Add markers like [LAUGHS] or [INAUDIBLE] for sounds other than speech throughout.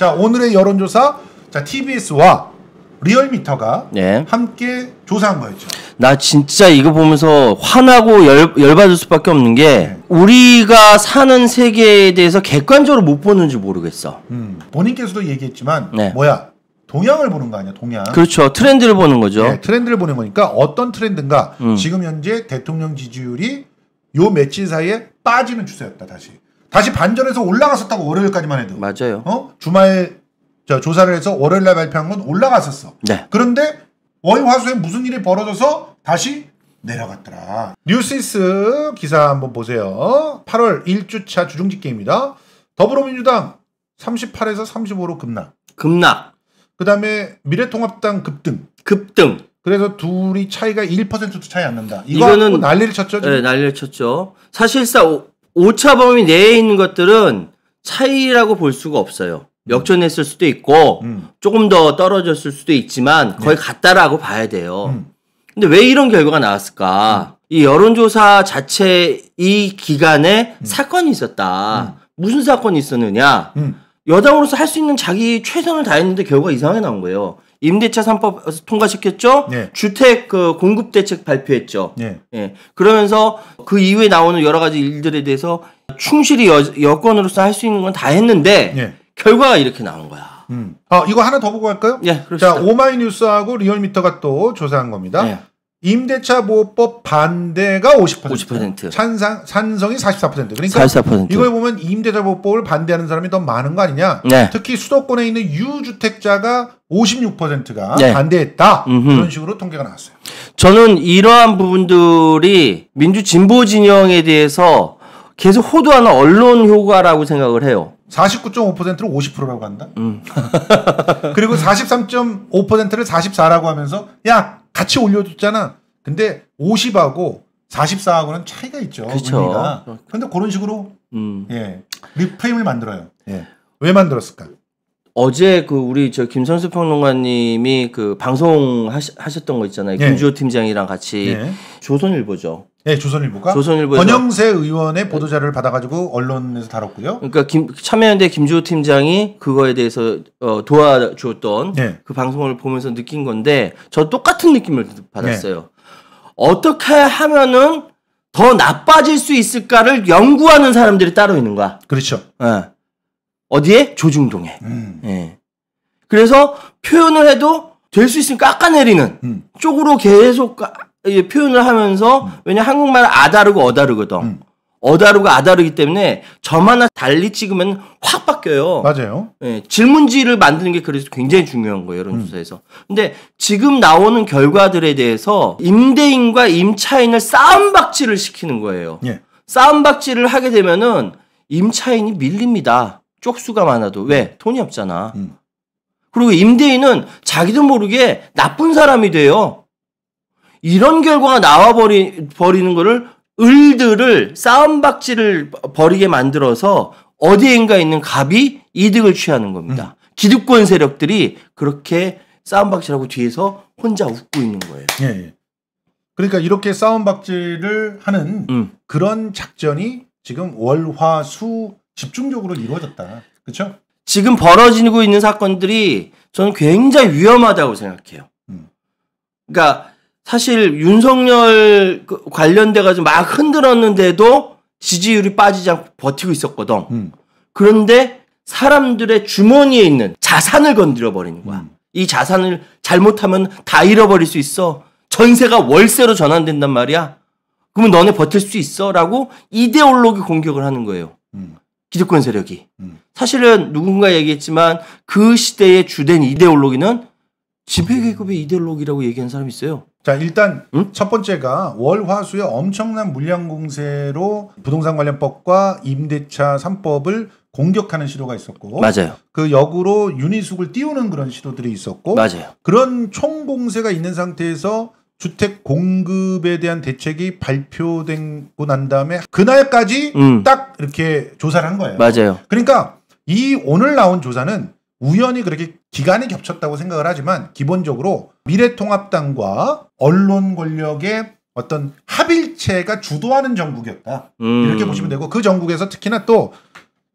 자 오늘의 여론조사 자 TBS와 리얼미터가 네. 함께 조사한 거였죠. 나 진짜 이거 보면서 화나고 열, 열받을 수밖에 없는 게 네. 우리가 사는 세계에 대해서 객관적으로 못 보는지 모르겠어. 음, 본인께서도 얘기했지만 네. 뭐야 동향을 보는 거 아니야 동향. 그렇죠. 트렌드를 보는 거죠. 네, 트렌드를 보는 거니까 어떤 트렌드인가 음. 지금 현재 대통령 지지율이 요 며칠 사이에 빠지는 추세였다 다시. 다시 반전해서 올라갔었다고 월요일까지만 해도. 맞아요. 어? 주말 저 조사를 해서 월요일 날 발표한 건 올라갔었어. 네. 그런데 월화수에 무슨 일이 벌어져서 다시 내려갔더라. 뉴스이스 기사 한번 보세요. 8월 1주차 주중집계입니다. 더불어민주당 38에서 35로 급락. 급락. 그 다음에 미래통합당 급등. 급등. 그래서 둘이 차이가 1%도 차이 안 난다. 이거 는 난리를 쳤죠. 지금? 네, 난리를 쳤죠. 사실상 오차 범위 내에 있는 것들은 차이라고 볼 수가 없어요. 음. 역전했을 수도 있고 음. 조금 더 떨어졌을 수도 있지만 거의 네. 같다라고 봐야 돼요. 음. 근데 왜 이런 결과가 나왔을까? 음. 이 여론조사 자체 이 기간에 음. 사건이 있었다. 음. 무슨 사건이 있었느냐? 여당으로서 할 수 있는 자기 최선을 다했는데 결과가 이상하게 나온 거예요. 임대차 3법 통과시켰죠. 네. 주택 그 공급 대책 발표했죠. 네. 예. 그러면서 그 이후에 나오는 여러 가지 일들에 대해서 충실히 여, 권으로서 할 수 있는 건 다 했는데 네. 결과가 이렇게 나온 거야. 음. 아, 이거 하나 더 보고 갈까요? 예, 자, 오마이뉴스하고 리얼미터가 또 조사한 겁니다. 네. 임대차 보호법 반대가 50%, 50%. 찬상, 찬성이 44%. 그러니까 44%. 이걸 보면 임대차 보호법을 반대하는 사람이 더 많은 거 아니냐. 네. 특히 수도권에 있는 유주택자가 56%가 네. 반대했다. 음흠. 이런 식으로 통계가 나왔어요. 저는 이러한 부분들이 민주 진보 진영에 대해서 계속 호도하는 언론 효과라고 생각을 해요. 49.5%를 50%라고 한다. 음. [LAUGHS] 그리고 43.5%를 44라고 하면서 야 같이 올려줬잖아. 근데 50하고 44하고는 차이가 있죠. 그렇죠. 그런데 어. 그런 식으로 음. 예 리프레임을 만들어요. 예. 왜 만들었을까? 어제 그 우리 저 김선수 평론가님이 그 방송 하셨던거 있잖아요. 예. 김주호 팀장이랑 같이 예. 조선일보죠. 네, 조선일보가 조선일보 권영세 의원의 보도자를 받아가지고 언론에서 다뤘고요. 그러니까 김, 참여연대 김주호 팀장이 그거에 대해서 어, 도와주었던 네. 그 방송을 보면서 느낀 건데 저 똑같은 느낌을 받았어요. 네. 어떻게 하면은 더 나빠질 수 있을까를 연구하는 사람들이 따로 있는 거야. 그렇죠. 네. 어디에 조중동에. 음. 네. 그래서 표현을 해도 될 수 있으면 깎아내리는 음. 쪽으로 계속 깎. 예, 표현을 하면서 음. 왜냐 한국말 아다르고 어다르거든. 음. 어다르고 아다르기 때문에 저만 달리 찍으면 확 바뀌어요. 맞아요. 예, 질문지를 만드는 게 그래서 굉장히 중요한 거예요, 여론조사에서. 음. 근데 지금 나오는 결과들에 대해서 임대인과 임차인을 싸움박질을 시키는 거예요. 예. 싸움박질을 하게 되면은 임차인이 밀립니다. 쪽수가 많아도. 왜? 돈이 없잖아. 음. 그리고 임대인은 자기도 모르게 나쁜 사람이 돼요. 이런 결과가 나와버리, 버리는 거를 을들을 싸움박질을 벌이게 만들어서 어디엔가 있는 갑이 이득을 취하는 겁니다. 음. 기득권 세력들이 그렇게 싸움박질하고 뒤에서 혼자 웃고 있는 거예요. 예, 예. 그러니까 이렇게 싸움박질을 하는 음. 그런 작전이 지금 월화수 집중적으로 이루어졌다. 그렇죠? 지금 벌어지고 있는 사건들이 저는 굉장히 위험하다고 생각해요. 음. 그러니까 사실 윤석열 그 관련돼 가지고 막 흔들었는데도 지지율이 빠지지 않고 버티고 있었거든. 음. 그런데 사람들의 주머니에 있는 자산을 건드려 버리는 거야. 음. 이 자산을 잘못하면 다 잃어버릴 수 있어. 전세가 월세로 전환된단 말이야. 그러면 너네 버틸 수 있어라고 이데올로기 공격을 하는 거예요. 음. 기득권 세력이. 음. 사실은 누군가 얘기했지만 그 시대의 주된 이데올로기는 지폐계급의 이데올로기라고 얘기한 사람이 있어요. 자 일단 응? 첫 번째가 월화수의 엄청난 물량 공세로 부동산 관련법과 임대차 3법을 공격하는 시도가 있었고 맞아요. 그 역으로 유니숙을 띄우는 그런 시도들이 있었고 맞아요. 그런 총공세가 있는 상태에서 주택 공급에 대한 대책이 발표되고 난 다음에 그날까지 음. 딱 이렇게 조사를 한 거예요. 맞아요. 그러니까 이 오늘 나온 조사는 우연히 그렇게 기간이 겹쳤다고 생각을 하지만 기본적으로 미래통합당과 언론 권력의 어떤 합일체가 주도하는 정국이었다. 음. 이렇게 보시면 되고 그 정국에서 특히나 또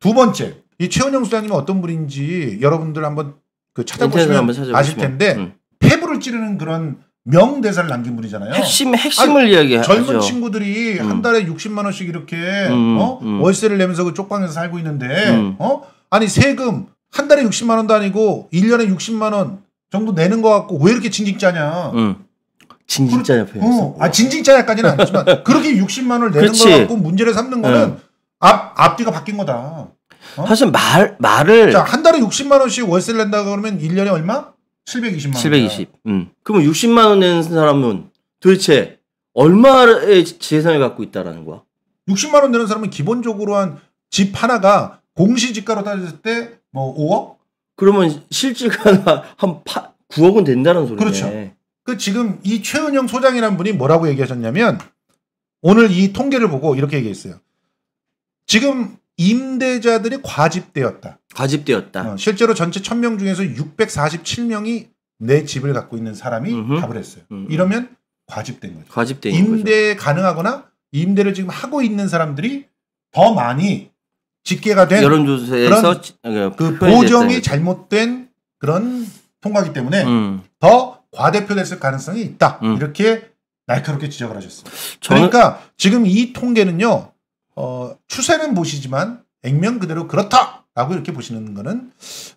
두 번째 이 최은영 수장님은 어떤 분인지 여러분들 한번 그 찾아보시면 한번 아실 텐데 음. 패브를 찌르는 그런 명대사를 남긴 분이잖아요. 핵심 핵심을 이야기하죠. 젊은 친구들이 음. 한 달에 60만 원씩 이렇게 음, 어? 음. 월세를 내면서 그 쪽방에서 살고 있는데 음. 어? 아니 세금 한 달에 60만 원도 아니고 1년에 60만 원 정도 내는 것 같고 왜 이렇게 징징짜냐. 응. 징징짜냐 표현. 어, 아 징징짜냐까지는 아니지만 [LAUGHS] 그렇게 60만 원을 내는 그렇지. 거고 문제를 삼는 거는 응. 앞 앞뒤가 바뀐 거다. 어? 사실 말 말을 자, 한 달에 60만 원씩 월세를 낸다 그러면 1년에 얼마? 720만 원. 720. 음. 그러면 60만 원 내는 사람은 도대체 얼마의 재산을 갖고 있다라는 거야? 60만 원 내는 사람은 기본적으로 한 집 하나가 공시지가로 따졌을 때 뭐 5억? 그러면 실질가가한 8, 9억은 된다는 소리네. 그렇죠. 그 지금 이 최은영 소장이라는 분이 뭐라고 얘기하셨냐면 오늘 이 통계를 보고 이렇게 얘기했어요. 지금 임대자들이 과집되었다. 과집되었다. 어, 실제로 전체 1000명 중에서 647명이 내 집을 갖고 있는 사람이 음흠. 답을 했어요. 음흠. 음. 이러면 과집된 거죠. 과집된 임대 거죠. 가능하거나 임대를 지금 하고 있는 사람들이 더 많이 집계가 된 여론조사에서 그런 어, 그 그 보정이 잘못된 그런 통과기 때문에 음. 더 과대표됐을 가능성이 있다. 음. 이렇게 날카롭게 지적을 하셨습니다. 그러니까 지금 이 통계는요, 어, 추세는 보시지만 액면 그대로 그렇다라고 이렇게 보시는 거는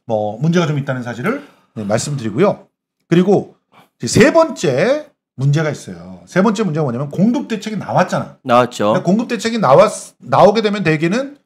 뭐 문제가 좀 있다는 사실을 네, 말씀드리고요. 그리고 세 번째 문제가 있어요. 세 번째 문제가 뭐냐면 공급 대책이 나왔잖아. 나왔죠. 공급 대책이 나왔 나오게 되면 대개는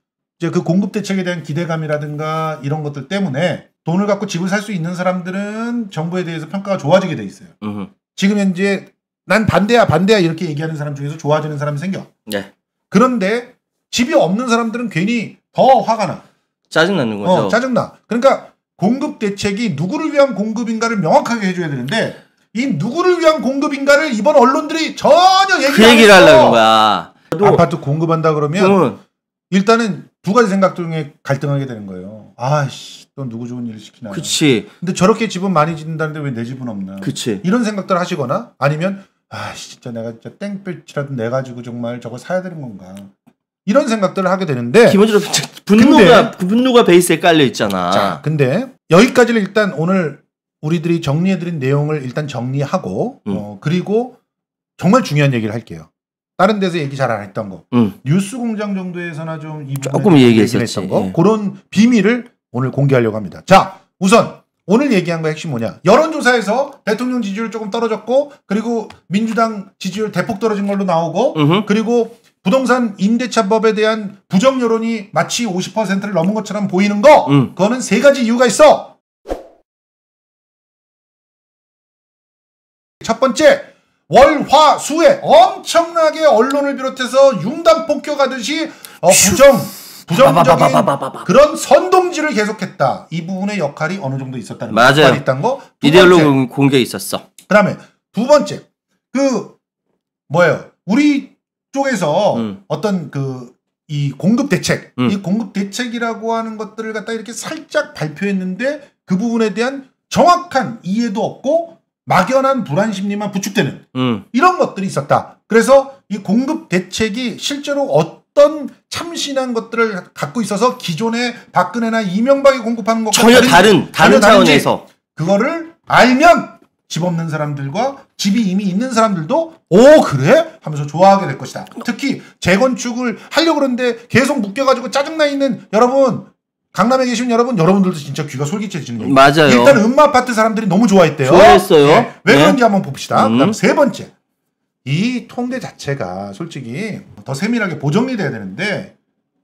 이제 그 공급 대책에 대한 기대감이라든가 이런 것들 때문에 돈을 갖고 집을 살 수 있는 사람들은 정부에 대해서 평가가 좋아지게 돼 있어요. 으흠. 지금 현재 난 반대야 반대야 이렇게 얘기하는 사람 중에서 좋아지는 사람이 생겨. 네. 그런데 집이 없는 사람들은 괜히 더 화가 나. 짜증나는 어, 거죠. 어, 짜증나. 그러니까 공급 대책이 누구를 위한 공급인가를 명확하게 해줘야 되는데 이 누구를 위한 공급인가를 이번 언론들이 전혀 얘기 그 얘기를 하려는 거야. 아파트 공급한다 그러면 응. 일단은 두 가지 생각 중에 갈등하게 되는 거예요. 아씨, 또 누구 좋은 일을 시키나. 그치. 근데 저렇게 집은 많이 짓는다는데 왜 내 집은 없나. 그치. 이런 생각들 하시거나 아니면 아씨, 진짜 내가 진짜 땡볕이라도 내 가지고 정말 저거 사야 되는 건가. 이런 생각들을 하게 되는데 기본적으로 분노가 근데, 그 분노가 베이스에 깔려 있잖아. 자, 근데 여기까지를 일단 오늘 우리들이 정리해드린 내용을 일단 정리하고 음. 어, 그리고 정말 중요한 얘기를 할게요. 다른 데서 얘기 잘 안 했던 거. 음. 뉴스 공장 정도에서나 좀 조금 얘기했었던 거. 예. 그런 비밀을 오늘 공개하려고 합니다. 자, 우선 오늘 얘기한 거 핵심 뭐냐? 여론조사에서 대통령 지지율 조금 떨어졌고, 그리고 민주당 지지율 대폭 떨어진 걸로 나오고, 으흠. 그리고 부동산 임대차법에 대한 부정 여론이 마치 50%를 넘은 것처럼 보이는 거, 음. 그거는 세 가지 이유가 있어. 첫 번째, 월화수에 엄청나게 언론을 비롯해서 융단 폭격하듯이 어, 부정 부정적인 그런 선동질을 계속했다. 이 부분의 역할이 어느 정도 있었다는 맞아요. 거. 있다는 거. 이데로 공개 있었어. 그다음에 두 번째 그 뭐예요? 우리 쪽에서 음. 어떤 그 이 공급 대책, 음. 이 공급 대책이라고 하는 것들을 갖다 이렇게 살짝 발표했는데 그 부분에 대한 정확한 이해도 없고 막연한 불안 심리만 부축되는 음. 이런 것들이 있었다. 그래서 이 공급 대책이 실제로 어떤 참신한 것들을 갖고 있어서 기존의 박근혜나 이명박이 공급하는 것과 전혀 다른 다른, 다른 차원에서 그거를 알면 집 없는 사람들과 집이 이미 있는 사람들도 오 그래 하면서 좋아하게 될 것이다. 특히 재건축을 하려고 그러는데 계속 묶여가지고 짜증나 있는 여러분 강남에 계신 여러분, 여러분들도 진짜 귀가 솔깃해지는 얘기. 맞아요. 일단 음마 아파트 사람들이 너무 좋아했대요. 좋아했어요. 네. 왜 네. 그런지 한번 봅시다. 음. 그다음 세 번째. 이 통계 자체가 솔직히 더 세밀하게 보정이 돼야 되는데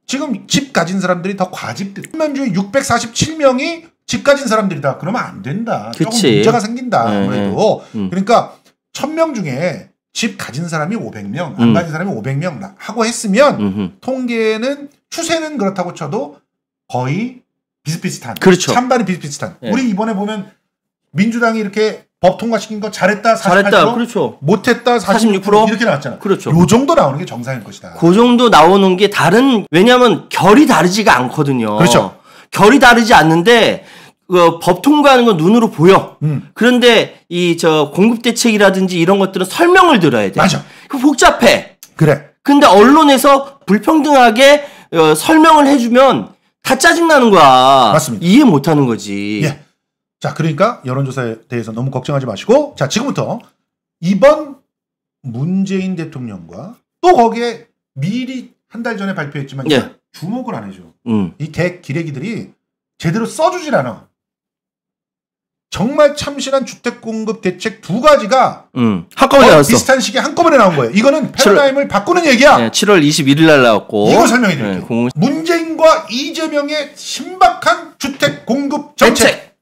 지금 집 가진 사람들이 더 과집들. 1명 중에 647명이 집 가진 사람들이다. 그러면 안 된다. 그치. 조금 문제가 생긴다. 네, 네. 아무래도. 음. 그러니까 1000명 중에 집 가진 사람이 500명, 안 음. 가진 사람이 500명 하고 했으면 음흠. 통계는 추세는 그렇다고 쳐도 거의 비슷비슷한. 그렇죠. 찬반이 비슷비슷한. 예. 우리 이번에 보면 민주당이 이렇게 법 통과시킨 거 잘했다 48%, 잘했다. 그렇죠. 못했다 46%, 46% 이렇게 나왔잖아. 그렇죠. 요 정도 나오는 게 정상일 것이다. 그 정도 나오는 게 다른 왜냐하면 결이 다르지가 않거든요. 그렇죠. 결이 다르지 않는데 어, 법 통과하는 건 눈으로 보여. 음. 그런데 이 저 공급 대책이라든지 이런 것들은 설명을 들어야 돼. 맞아. 그 복잡해. 그래. 근데 언론에서 불평등하게 어, 설명을 해주면 다 짜증나는 거야. 맞습니다. 이해 못하는 거지. 예. 자, 그러니까 여론조사에 대해서 너무 걱정하지 마시고, 자, 지금부터 이번 문재인 대통령과 또 거기에 미리 한 달 전에 발표했지만 예. 주목을 안 해줘. 음. 이객 기레기들이 제대로 써주질 않아. 정말 참신한 주택 공급 대책 두 가지가 음, 한꺼번에 어, 나왔어. 비슷한 시기에 한꺼번에 나온 거예요. 이거는 패러다임을 7월, 바꾸는 얘기야. 네, 7월 21일 날 나왔고. 이거 설명해 드릴게요. 네, 공... 문재인과 이재명의 신박한 주택 공급 정책. 정책.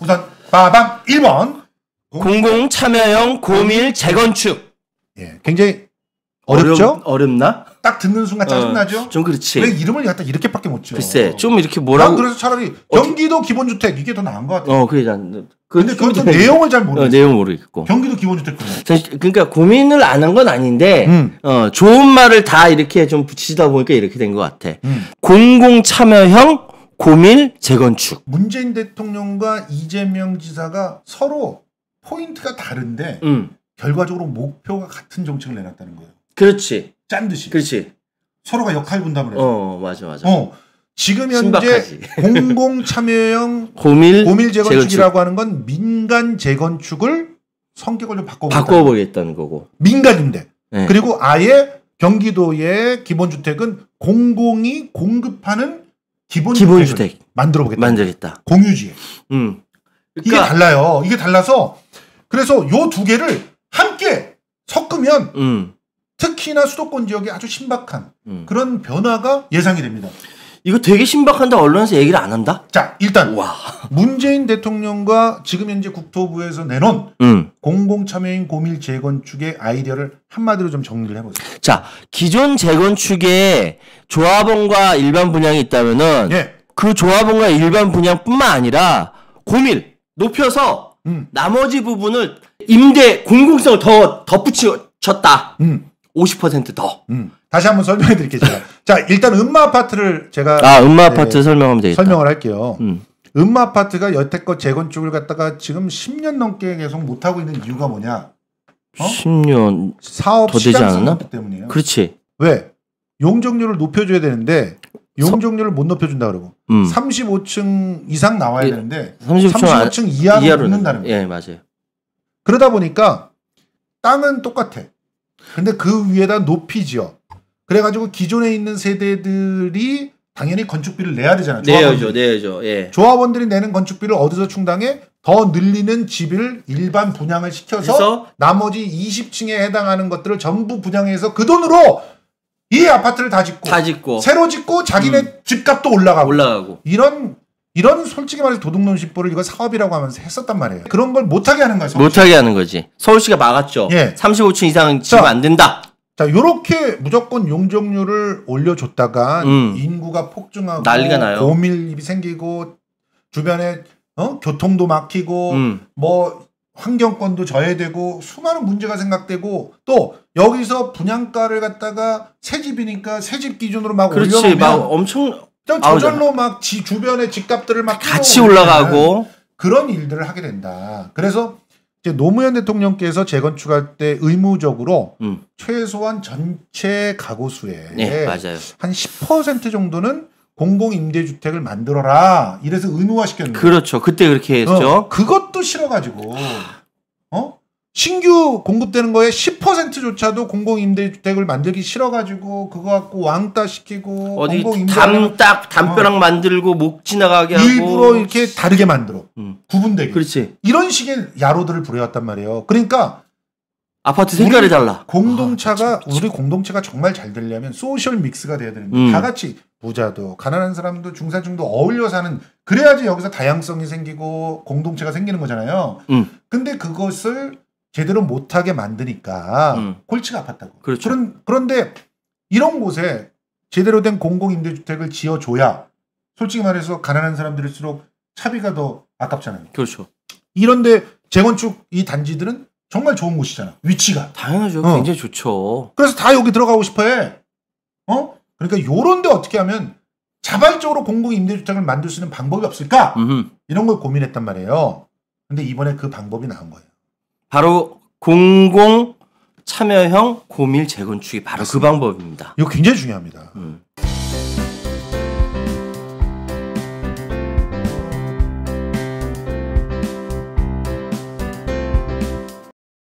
우선 빠밤 1번. 공공 참여형 고밀 재건축. 예, 굉장히 어렵죠? 어렵, 나딱 듣는 순간 짜증나죠? 어, 좀 그렇지. 왜 이름을 갖다 이렇게밖에 못 줘? 글쎄, 좀 이렇게 뭐라고. 그래서 차라리 경기도 기본주택 이게 더 나은 것 같아. 어, 그게 난. 그 근데 그것도 내용을 잘 어, 모르겠어. 어, 내용 모르겠고. 경기도 기본주택 고민. 그러니까 고민을 안 한 건 아닌데, 음. 어, 좋은 말을 다 이렇게 좀 붙이다 보니까 이렇게 된 것 같아. 음. 공공참여형 고민 재건축. 문재인 대통령과 이재명 지사가 서로 포인트가 다른데, 음. 결과적으로 목표가 같은 정책을 내놨다는 거예요. 그렇지. 짠 듯이. 그렇지. 서로가 역할 분담을 해서. 어, 맞아, 맞아. 어. 지금 현재 [LAUGHS] 공공 참여형 고밀, 고밀 재건축이라고 하는 건 민간 재건축을 성격을 좀 바꿔보겠다. 바꿔보겠다는 거고. 민간인데. 네. 그리고 아예 경기도의 기본주택은 공공이 공급하는 기본주택 기본주택. 만들어보겠다. 만들겠다. 공유지에. 음. 그러니까 이게 달라요. 이게 달라서 그래서 요 두 개를 함께 섞으면 음. 특히나 수도권 지역에 아주 신박한 음. 그런 변화가 예상이 됩니다. 이거 되게 신박한데 언론에서 얘기를 안 한다? 자, 일단 와. 문재인 대통령과 지금 현재 국토부에서 내놓은 음. 공공참여인 고밀 재건축의 아이디어를 한마디로 좀 정리를 해보세요. 자, 기존 재건축에 조합원과 일반 분양이 있다면은 예. 그 조합원과 일반 분양뿐만 아니라 고밀 높여서 음. 나머지 부분을 임대 공공성을 더덧붙이다 음. 50%더 음. 다시 한번 설명해 드릴게요. [LAUGHS] 자, 일단 음마 아파트를 제가 아, 음마 예, 아파트 네, 설명하면 되겠다. 설명을 할게요. 음. 마 아파트가 여태껏 재건축을 갖다가 지금 10년 넘게 계속 못 하고 있는 이유가 뭐냐? 어? 10년 사업 더 되지 않았나? 때문이에요. 그렇지. 왜? 용적률을 높여 줘야 되는데 용적률을 못 높여준다 그러고 음. 35층 이상 나와야 예, 되는데 35층, 35층 이하로 이 는다는 거예요. 예, 맞아요. 그러다 보니까 땅은 똑같아. 근데 그 위에다 높이죠 그래가지고 기존에 있는 세대들이 당연히 건축비를 내야 되잖아요. 조합원들이. 내야죠, 내야죠. 예. 조합원들이 내는 건축비를 어디서 충당해? 더 늘리는 집을 일반 분양을 시켜서 해서? 나머지 20층에 해당하는 것들을 전부 분양해서 그 돈으로 이 아파트를 다 짓고, 다 짓고. 새로 짓고 자기네 음. 집값도 올라가고, 올라가고 이런 이런 솔직히 말해서 도둑놈 심보를 이거 사업이라고 하면서 했었단 말이에요. 그런 걸 못하게 하는 거죠. 못하게 하는 거지. 서울시가 막았죠. 예. 35층 이상 지금 안 된다. 자, 요렇게 무조건 용적률을 올려줬다가 음. 인구가 폭증하고 난리가 나요. 고밀이 생기고 주변에 어? 교통도 막히고 음. 뭐 환경권도 저해되고 수많은 문제가 생각되고 또 여기서 분양가를 갖다가 새 집이니까 새 집 기준으로 막 그렇지, 올려놓으면 막 엄청 또 저절로 막 지 주변의 집값들을 막 같이 올라가고 그런 일들을 하게 된다. 그래서 이제 노무현 대통령께서 재건축할 때 의무적으로 음. 최소한 전체 가구 수에 네, 한10% 정도는 공공 임대주택을 만들어라. 이래서 의무화 시켰는데. 그렇죠. 그때 그렇게 했죠. 어, 그것도 싫어가지고. 신규 공급되는 거에 10%조차도 공공임대주택을 만들기 싫어가지고 그거 갖고 왕따 시키고 어디 담딱 담벼락 어. 만들고 목 지나가게 하고 일부러 이렇게 다르게 만들어 음. 구분되게 그렇지 이런 식의 야로들을 부려왔단 말이에요. 그러니까 아파트 색깔이 달라 공동차가 아, 우리 공동체가 정말 잘 되려면 소셜 믹스가 돼야 되는데 음. 다 같이 부자도 가난한 사람도 중산층도 어울려 사는 그래야지 여기서 다양성이 생기고 공동체가 생기는 거잖아요. 음. 근데 그것을 제대로 못하게 만드니까 음. 골치가 아팠다고. 그렇죠. 그런, 그런데 이런 곳에 제대로 된 공공임대주택을 지어줘야 솔직히 말해서 가난한 사람들일수록 차비가 더 아깝잖아요. 그렇죠. 이런데 재건축 이 단지들은 정말 좋은 곳이잖아. 위치가. 당연하죠. 어. 굉장히 좋죠. 그래서 다 여기 들어가고 싶어 해. 어? 그러니까 요런데 어떻게 하면 자발적으로 공공임대주택을 만들 수 있는 방법이 없을까? 음흠. 이런 걸 고민했단 말이에요. 근데 이번에 그 방법이 나온 거예요. 바로 공공 참여형 고밀 재건축이 바로 맞습니다. 그 방법입니다. 이거 굉장히 중요합니다. 음.